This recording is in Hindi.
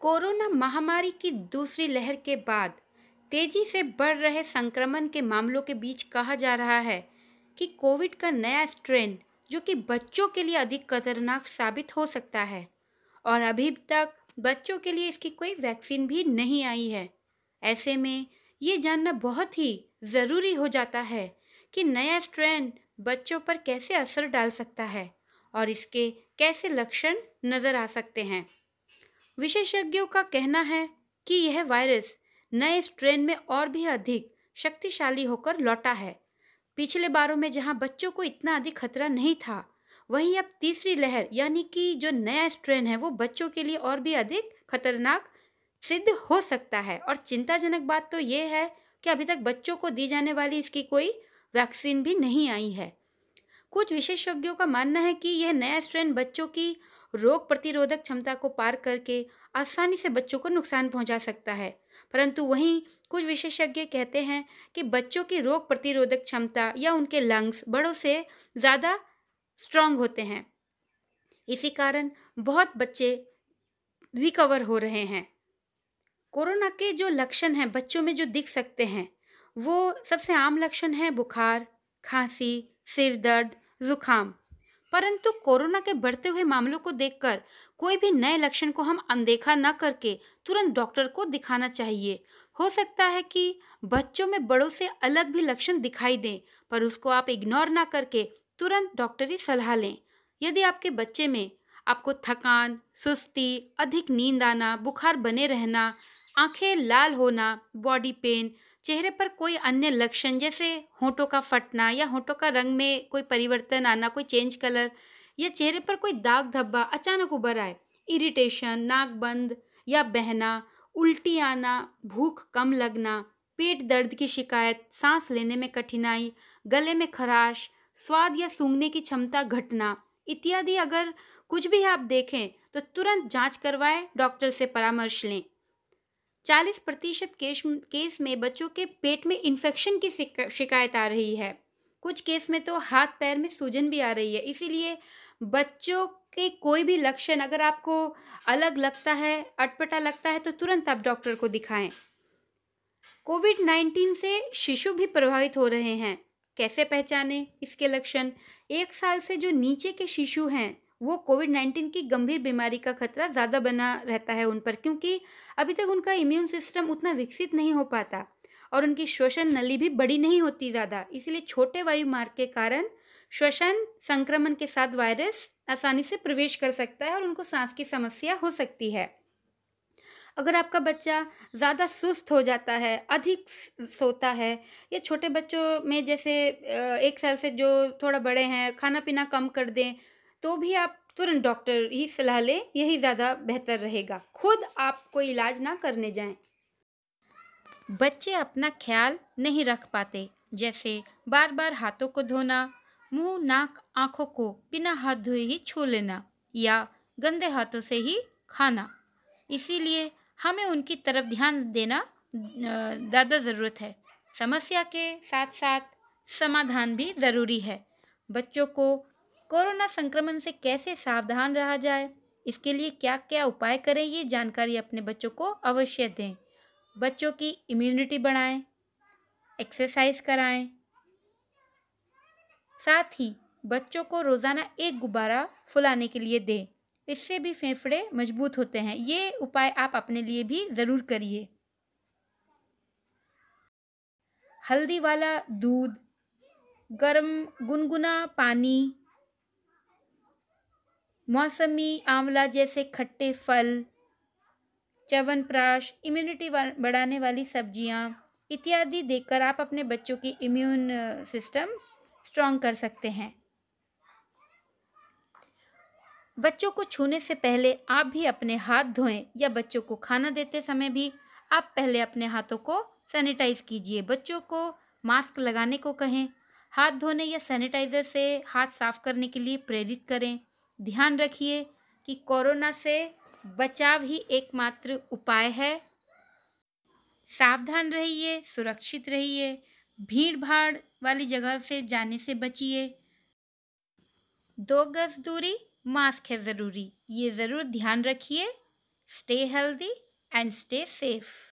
कोरोना महामारी की दूसरी लहर के बाद तेजी से बढ़ रहे संक्रमण के मामलों के बीच कहा जा रहा है कि कोविड का नया स्ट्रेन जो कि बच्चों के लिए अधिक खतरनाक साबित हो सकता है और अभी तक बच्चों के लिए इसकी कोई वैक्सीन भी नहीं आई है ऐसे में ये जानना बहुत ही ज़रूरी हो जाता है कि नया स्ट्रेन बच्चों पर कैसे असर डाल सकता है और इसके कैसे लक्षण नज़र आ सकते हैं विशेषज्ञों का कहना है कि यह वायरस नए स्ट्रेन में और भी अधिक शक्तिशाली होकर लौटा है पिछले बारों में जहां बच्चों को इतना अधिक खतरा नहीं था वहीं अब तीसरी लहर यानी कि जो नया स्ट्रेन है वो बच्चों के लिए और भी अधिक खतरनाक सिद्ध हो सकता है और चिंताजनक बात तो ये है कि अभी तक बच्चों को दी जाने वाली इसकी कोई वैक्सीन भी नहीं आई है कुछ विशेषज्ञों का मानना है कि यह नया स्ट्रेन बच्चों की रोग प्रतिरोधक क्षमता को पार करके आसानी से बच्चों को नुकसान पहुंचा सकता है परंतु वहीं कुछ विशेषज्ञ कहते हैं कि बच्चों की रोग प्रतिरोधक क्षमता या उनके लंग्स बड़ों से ज़्यादा स्ट्रांग होते हैं इसी कारण बहुत बच्चे रिकवर हो रहे हैं कोरोना के जो लक्षण हैं बच्चों में जो दिख सकते हैं वो सबसे आम लक्षण है बुखार खांसी सिर दर्द ज़ुकाम परंतु कोरोना के बढ़ते हुए मामलों को देखकर कोई भी नए लक्षण को हम अनदेखा न करके तुरंत डॉक्टर को दिखाना चाहिए हो सकता है कि बच्चों में बड़ों से अलग भी लक्षण दिखाई दें पर उसको आप इग्नोर ना करके तुरंत डॉक्टरी सलाह लें यदि आपके बच्चे में आपको थकान सुस्ती अधिक नींद आना बुखार बने रहना आंखें लाल होना बॉडी पेन चेहरे पर कोई अन्य लक्षण जैसे होठों का फटना या होठों का रंग में कोई परिवर्तन आना कोई चेंज कलर या चेहरे पर कोई दाग धब्बा अचानक उभर आए इरिटेशन नाक बंद या बहना उल्टी आना भूख कम लगना पेट दर्द की शिकायत सांस लेने में कठिनाई गले में खराश स्वाद या सूंघने की क्षमता घटना इत्यादि अगर कुछ भी आप देखें तो तुरंत जांच करवाएं डॉक्टर से परामर्श लें 40 प्रतिशत केस केस में बच्चों के पेट में इन्फेक्शन की शिकायत आ रही है कुछ केस में तो हाथ पैर में सूजन भी आ रही है इसीलिए बच्चों के कोई भी लक्षण अगर आपको अलग लगता है अटपटा लगता है तो तुरंत आप डॉक्टर को दिखाएं कोविड नाइन्टीन से शिशु भी प्रभावित हो रहे हैं कैसे पहचाने इसके लक्षण एक साल से जो नीचे के शिशु हैं वो कोविड नाइन्टीन की गंभीर बीमारी का खतरा ज़्यादा बना रहता है उन पर क्योंकि अभी तक उनका इम्यून सिस्टम उतना विकसित नहीं हो पाता और उनकी श्वसन नली भी बड़ी नहीं होती ज़्यादा इसलिए छोटे वायु मार्ग के कारण श्वसन संक्रमण के साथ वायरस आसानी से प्रवेश कर सकता है और उनको सांस की समस्या हो सकती है अगर आपका बच्चा ज़्यादा सुस्त हो जाता है अधिक सोता है या छोटे बच्चों में जैसे एक साल से जो थोड़ा बड़े हैं खाना पीना कम कर दें तो भी आप तुरंत डॉक्टर ही सलाह लें यही ज़्यादा बेहतर रहेगा खुद आप कोई इलाज ना करने जाएं बच्चे अपना ख्याल नहीं रख पाते जैसे बार बार हाथों को धोना मुंह नाक आँखों को बिना हाथ धोए ही छू लेना या गंदे हाथों से ही खाना इसीलिए हमें उनकी तरफ ध्यान देना ज़्यादा ज़रूरत है समस्या के साथ साथ समाधान भी ज़रूरी है बच्चों को कोरोना संक्रमण से कैसे सावधान रहा जाए इसके लिए क्या क्या उपाय करें ये जानकारी अपने बच्चों को अवश्य दें बच्चों की इम्यूनिटी बढ़ाएं एक्सरसाइज कराएं साथ ही बच्चों को रोज़ाना एक गुब्बारा फुलाने के लिए दें इससे भी फेफड़े मजबूत होते हैं ये उपाय आप अपने लिए भी ज़रूर करिए हल्दी वाला दूध गर्म गुनगुना पानी मौसमी आंवला जैसे खट्टे फल च्यवनप्राश इम्यूनिटी बढ़ाने वाली सब्जियाँ इत्यादि देकर आप अपने बच्चों की इम्यून सिस्टम स्ट्रॉन्ग कर सकते हैं बच्चों को छूने से पहले आप भी अपने हाथ धोएं या बच्चों को खाना देते समय भी आप पहले अपने हाथों को सैनिटाइज कीजिए बच्चों को मास्क लगाने को कहें हाथ धोने या सैनिटाइज़र से हाथ साफ करने के लिए प्रेरित करें ध्यान रखिए कि कोरोना से बचाव ही एकमात्र उपाय है सावधान रहिए सुरक्षित रहिए भीड़ भाड़ वाली जगह से जाने से बचिए दो गज दूरी मास्क है ज़रूरी ये ज़रूर ध्यान रखिए stay healthy and stay safe